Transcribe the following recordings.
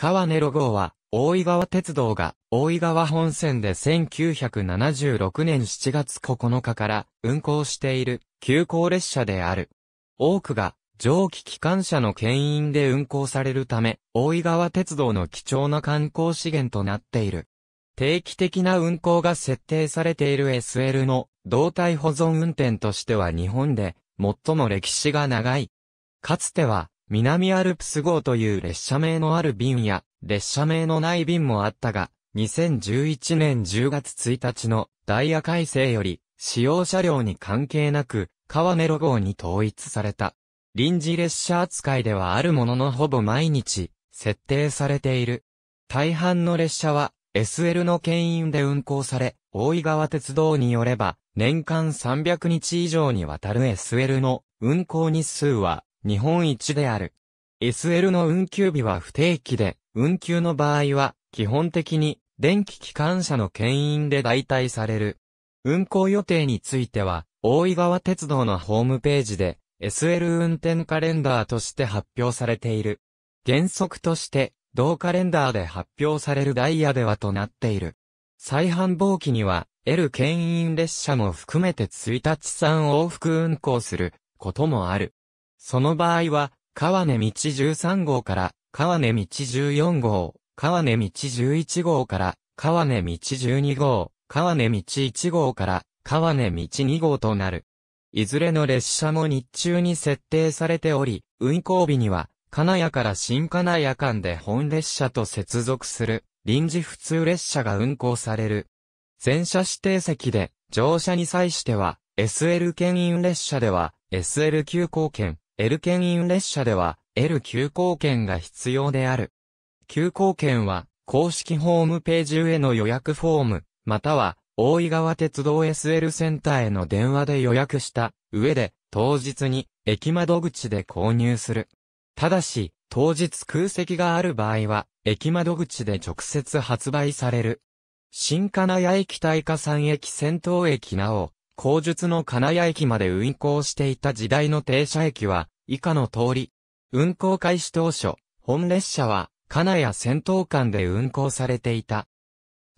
川根路号は、大井川鉄道が、大井川本線で1976年7月9日から運行している急行列車である。多くが蒸気機関車の牽引で運行されるため、大井川鉄道の貴重な観光資源となっている。定期的な運行が設定されている SL の動体保存運転としては日本で最も歴史が長い。かつては南アルプス号という列車名のある便や、列車名のない便もあったが、2011年10月1日のダイヤ改正より、使用車両に関係なく、川根路号に統一された。臨時列車扱いではあるもののほぼ毎日、設定されている。大半の列車は、SL の牽引で運行され、大井川鉄道によれば、年間300日以上にわたる SL の運行日数は、日本一である。SL の運休日は不定期で、運休の場合は、基本的に、電気機関車の牽引で代替される。運行予定については、大井川鉄道のホームページで、SL 運転カレンダーとして発表されている。原則として、同カレンダーで発表されるダイヤではとなっている。再繁忙期には、L 牽引列車も含めて1日3往復運行することもある。その場合は、川根道13号から、川根道14号、川根道11号から、川根道12号、川根道1号から、川根道2号となる。いずれの列車も日中に設定されており、運行日には、金谷から新金谷間で本列車と接続する、臨時普通列車が運行される。全車指定席で、乗車に際しては、SL 牽引列車では、SL 急行券、L イン列車では L 急行券が必要である。急行券は公式ホームページへの予約フォーム、または大井川鉄道 SL センターへの電話で予約した上で当日に駅窓口で購入する。ただし、当日空席がある場合は、駅窓口で直接発売される。新金谷駅対下山駅先頭駅なお、後述の金谷駅まで運行していた時代の停車駅は、以下の通り、運行開始当初、本列車は、金谷戦闘間で運行されていた。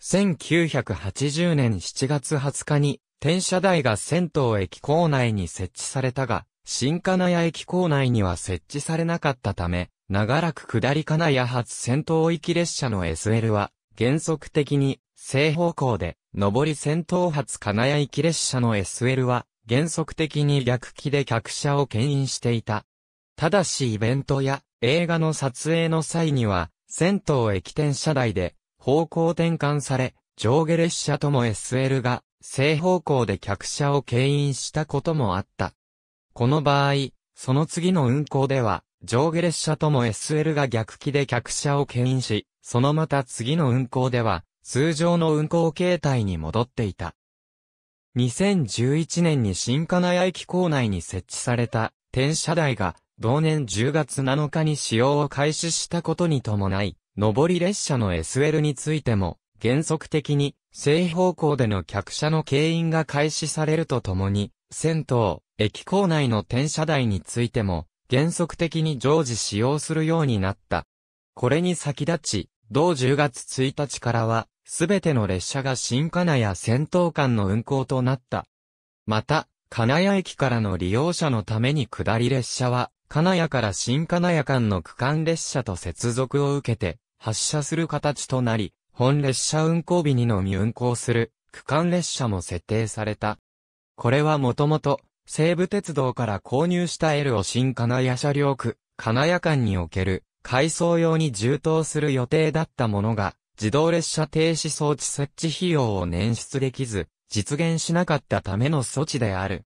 1980年7月20日に、転車台が銭湯駅構内に設置されたが、新金谷駅構内には設置されなかったため、長らく下り金谷発戦闘き列車の SL は、原則的に、正方向で、上り戦闘発金谷駅列車の SL は、原則的に逆機で客車を牽引していた。ただしイベントや映画の撮影の際には、銭湯駅転車台で方向転換され、上下列車とも SL が正方向で客車を牽引したこともあった。この場合、その次の運行では、上下列車とも SL が逆機で客車を牽引し、そのまた次の運行では、通常の運行形態に戻っていた。2011年に新金谷駅構内に設置された転車台が同年10月7日に使用を開始したことに伴い、上り列車の SL についても原則的に正方向での客車の経引が開始されるとともに、銭湯、駅構内の転車台についても原則的に常時使用するようになった。これに先立ち、同10月1日からは、すべての列車が新金谷戦闘間の運行となった。また、金谷駅からの利用者のために下り列車は、金谷から新金谷間の区間列車と接続を受けて、発車する形となり、本列車運行日にのみ運行する区間列車も設定された。これはもともと、西武鉄道から購入した L を新金谷車両区、金谷間における、改装用に充当する予定だったものが、自動列車停止装置設置費用を捻出できず、実現しなかったための措置である。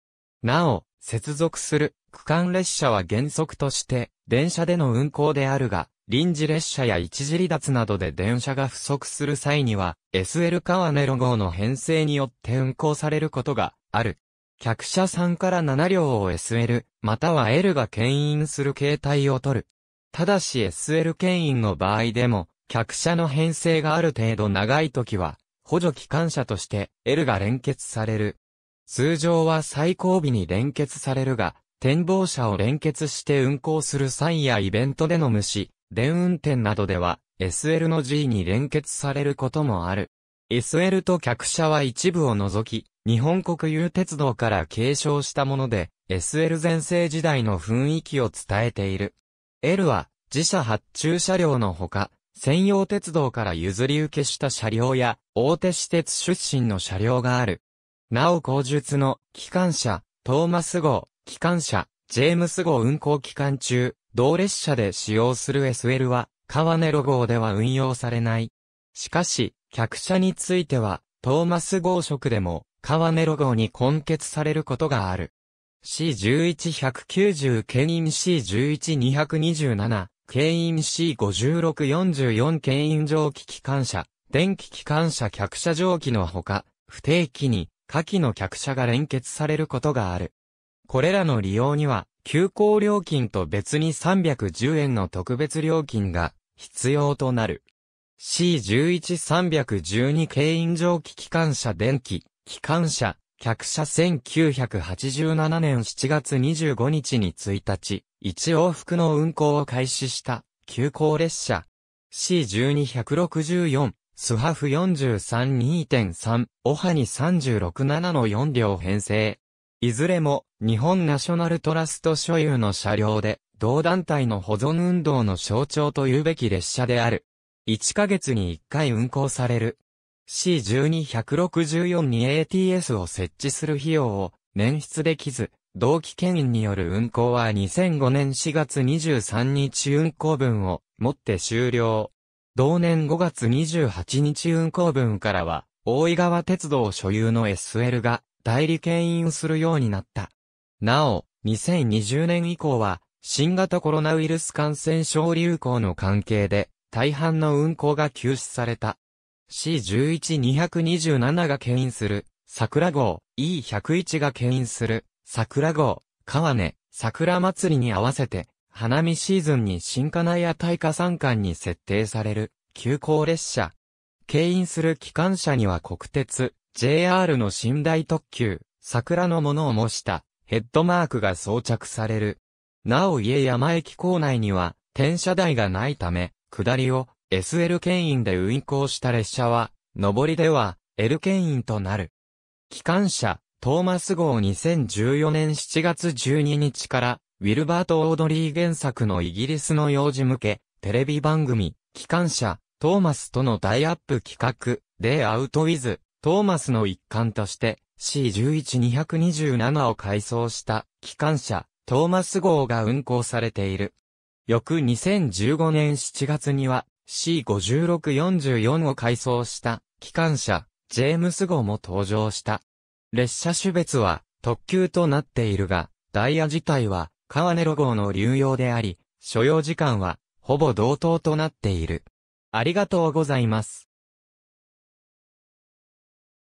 なお、接続する区間列車は原則として電車での運行であるが、臨時列車や一時離脱などで電車が不足する際には、SL 川ネロ号の編成によって運行されることがある。客車3から7両を SL、または L が牽引する形態を取る。ただし SL 牽引の場合でも、客車の編成がある程度長い時は、補助機関車として L が連結される。通常は最後尾に連結されるが、展望車を連結して運行する際やイベントでの虫、電運転などでは、SL の G に連結されることもある。SL と客車は一部を除き、日本国有鉄道から継承したもので、SL 全盛時代の雰囲気を伝えている。L は、自社発注車両のほか、専用鉄道から譲り受けした車両や、大手私鉄出身の車両がある。なお後述の、機関車、トーマス号、機関車、ジェームス号運行期間中、同列車で使用する SL は、カワネロ号では運用されない。しかし、客車については、トーマス号色でも、カワネロ号に根結されることがある。C11190 ニン C11227 牽引 C5644 牽引蒸気機関車、電気機関車客車蒸気のほか、不定期に下記の客車が連結されることがある。これらの利用には、休校料金と別に310円の特別料金が必要となる。C11312 牽引蒸気機関車電気、機関車、客車1987年7月25日に1日、一往復の運行を開始した、急行列車。C12164、スハフ432.3、オハニ367の4両編成。いずれも、日本ナショナルトラスト所有の車両で、同団体の保存運動の象徴というべき列車である。1ヶ月に1回運行される、C12164 に ATS を設置する費用を捻出できず、同期牽引による運行は2005年4月23日運行分をもって終了。同年5月28日運行分からは、大井川鉄道所有の SL が代理牽引するようになった。なお、2020年以降は、新型コロナウイルス感染症流行の関係で、大半の運行が休止された。C11-227 が牽引する、桜号、E101 が牽引する、桜号、川根、桜祭りに合わせて、花見シーズンに新金谷大火山間に設定される、急行列車。牽引する機関車には国鉄、JR の寝台特急、桜のものを模した、ヘッドマークが装着される。なお家山駅構内には、転車台がないため、下りを SL 牽引で運行した列車は、上りでは L 牽引となる。機関車、トーマス号2014年7月12日から、ウィルバート・オードリー原作のイギリスの幼児向け、テレビ番組、機関車、トーマスとの大イアップ企画、デイアウト・ウィズ、トーマスの一環として、C11-227 を改装した機関車、トーマス号が運行されている。翌2015年7月には、C5644 を改装した機関車、ジェームス号も登場した。列車種別は特急となっているが、ダイヤ自体はカワネロ号の流用であり、所要時間はほぼ同等となっている。ありがとうございます。